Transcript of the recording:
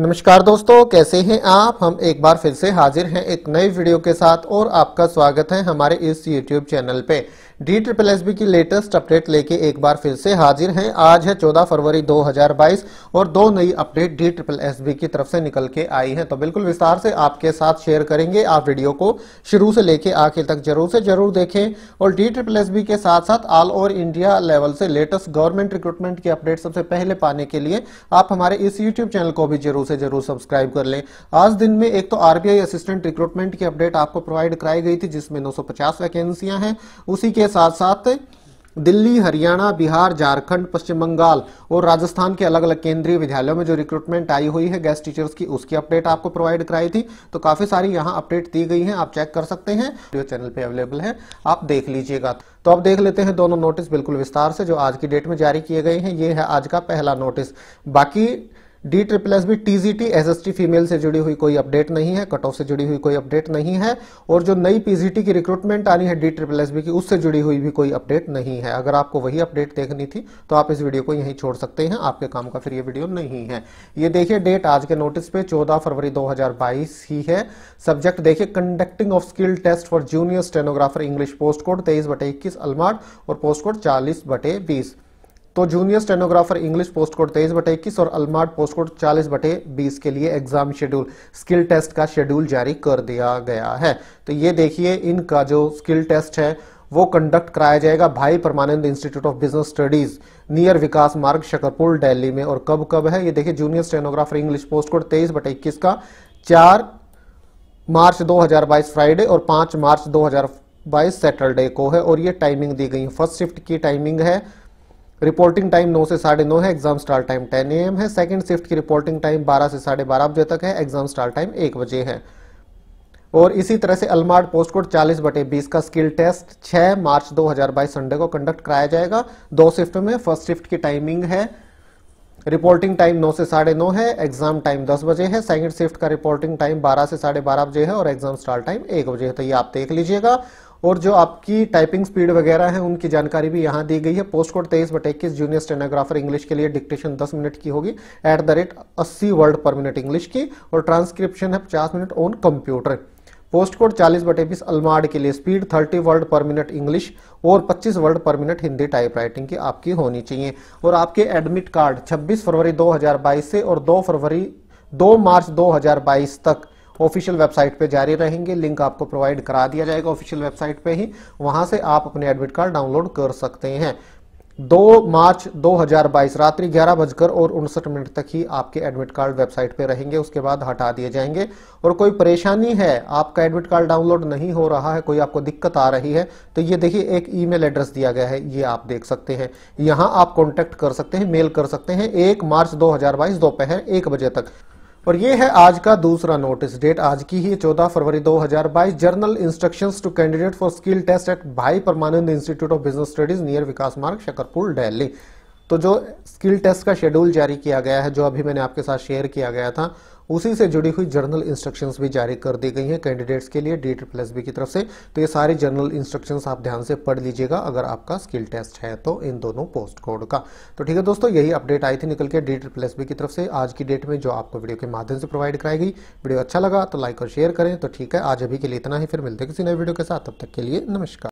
नमस्कार दोस्तों कैसे हैं आप हम एक बार फिर से हाजिर हैं एक नई वीडियो के साथ और आपका स्वागत है हमारे इस यूट्यूब चैनल पे डी ट्रिपल एस बी की लेटेस्ट अपडेट लेके एक बार फिर से हाजिर हैं आज है 14 फरवरी 2022 और दो नई update D triple S B की तरफ से निकल के आई हैं तो बिल्कुल विस्तार से आपके साथ शेयर करेंगे आप वीडियो को शुरू से लेके आखिर तक जरूर से जरूर देखें और डी ट्रिपल एस बी के साथ साथ ऑल ओवर इंडिया लेवल से लेटेस्ट गवर्नमेंट रिक्रूटमेंट की अपडेट सबसे पहले पाने के लिए आप हमारे इस यूट्यूब चैनल को भी जरूर उसे जरूर सब्सक्राइब कर लें आज दिन में एक तो आरबीआई असिस्टेंट रिक्रूटमेंट की अपडेट आपको प्रोवाइड कराई गई थी जिसमें 950 वैकेंसियां हैं उसी के साथ साथ दिल्ली हरियाणा बिहार झारखंड पश्चिम बंगाल और राजस्थान के अलग अलग केंद्रीय विद्यालयों में जो रिक्रूटमेंट आई हुई है गेस्ट टीचर्स की उसकी अपडेट आपको प्रोवाइड कराई थी तो काफी सारी यहाँ अपडेट दी गई हैं आप चेक कर सकते हैं जो चैनल पे अवेलेबल है आप देख लीजिएगा तो अब देख लेते हैं दोनों नोटिस बिल्कुल विस्तार से जो आज की डेट में जारी किए गए हैं ये है आज का पहला नोटिस बाकी D triple S B T G T S S T female से जुड़ी हुई कोई अपडेट नहीं है कट ऑफ से जुड़ी हुई कोई अपडेट नहीं है और जो नई पीजीटी की रिक्रूटमेंट आनी है डी ट्रिपल एस बी की उससे जुड़ी हुई भी कोई अपडेट नहीं है अगर आपको वही अपडेट देखनी थी तो आप इस वीडियो को यहीं छोड़ सकते हैं आपके काम का फिर ये वीडियो नहीं है ये देखिए डेट आज के नोटिस पे चौदह फरवरी दो हजार बाईस ही है सब्जेक्ट देखिए conducting of skill test for junior stenographer English post code तेईस बटे इक्कीस अलमाट और पोस्ट कोड चालीस बटे बीस तो junior stenographer English post code तेईस बटे इक्कीस और अलमार्ट पोस्ट कोड चालीस बटे बीस के लिए एग्जाम शेड्यूल स्किल टेस्ट का शेड्यूल जारी कर दिया गया है तो ये देखिए इनका जो स्किल टेस्ट है वो कंडक्ट कराया जाएगा Bhai Parmanand institute of business studies near Vikas Marg Shakarpur Delhi में और कब कब है ये देखिए junior stenographer English post code तेईस बटे इक्कीस का चार मार्च 2022 फ्राइडे और पांच मार्च 2022 सैटरडे को है और ये टाइमिंग दी गई है फर्स्ट शिफ्ट की टाइमिंग है रिपोर्टिंग टाइम नौ से साढ़े नौ है exam start time ten A है सेकंड शिफ्ट की रिपोर्टिंग टाइम बारह से साढ़े बारह बजे तक है एग्जाम स्टार्ट टाइम एक बजे है और इसी तरह से अलमार्ड पोस्ट कोड 40 बटे बीस का स्किल टेस्ट 6 मार्च 2022 संडे को कंडक्ट कराया जाएगा दो शिफ्ट में फर्स्ट शिफ्ट की टाइमिंग है रिपोर्टिंग टाइम नौ से साढ़े नौ है एग्जाम टाइम दस बजे है सेकंड शिफ्ट का रिपोर्टिंग टाइम बारह से साढ़े बारह बजे है और एग्जाम स्टार्ट टाइम एक बजे है तो ये आप देख लीजिएगा और जो आपकी टाइपिंग स्पीड वगैरह है उनकी जानकारी भी यहाँ दी गई है पोस्ट कोड तेईस बटे इक्कीस जूनियर स्टेनोग्राफर इंग्लिश के लिए डिक्टेशन दस मिनट की होगी एट द रेट अस्सी वर्ड पर मिनट इंग्लिश की और ट्रांसक्रिप्शन है पचास minute on computer post code चालीस बटे बीस अलमार्ड के लिए speed thirty word per minute English और पच्चीस word per minute Hindi typewriting की आपकी होनी चाहिए और आपके एडमिट कार्ड छब्बीस फरवरी 2022 से और 2 फरवरी 2 मार्च 2022 तक ऑफिशियल वेबसाइट पे जारी रहेंगे लिंक आपको प्रोवाइड करा दिया जाएगा ऑफिशियल वेबसाइट पे ही वहां से आप अपने एडमिट कार्ड डाउनलोड कर सकते हैं दो मार्च 2022 रात्रि ग्यारह बजकर और उनसठ मिनट तक ही आपके एडमिट कार्ड वेबसाइट पे रहेंगे उसके बाद हटा दिए जाएंगे और कोई परेशानी है आपका एडमिट कार्ड डाउनलोड नहीं हो रहा है कोई आपको दिक्कत आ रही है तो ये देखिए एक ईमेल एड्रेस दिया गया है ये आप देख सकते हैं यहाँ आप कॉन्टेक्ट कर सकते हैं मेल कर सकते हैं एक मार्च दो दोपहर एक बजे तक और ये है आज का दूसरा नोटिस डेट आज की ही 14 फरवरी 2022 general instructions to candidate for skill test at Bhai Parmanand institute of business studies near Vikas Marg Shakarpur Delhi तो जो स्किल टेस्ट का शेड्यूल जारी किया गया है जो अभी मैंने आपके साथ शेयर किया गया था उसी से जुड़ी हुई जर्नल इंस्ट्रक्शंस भी जारी कर दी गई हैं कैंडिडेट्स के लिए डी प्लस बी की तरफ से तो ये सारे जर्नल इंस्ट्रक्शंस आप ध्यान से पढ़ लीजिएगा अगर आपका स्किल टेस्ट है तो इन दोनों पोस्ट कोड का तो ठीक है दोस्तों यही अपडेट आई थी निकल के डी प्लस बी की तरफ से आज की डेट में जो आपको वीडियो के माध्यम से प्रोवाइड कराई गई वीडियो अच्छा लगा तो लाइक और शेयर करें तो ठीक है आज अभी के लिए इतना ही फिर मिलते हैं किसी नए वीडियो के साथ तब तक के लिए नमस्कार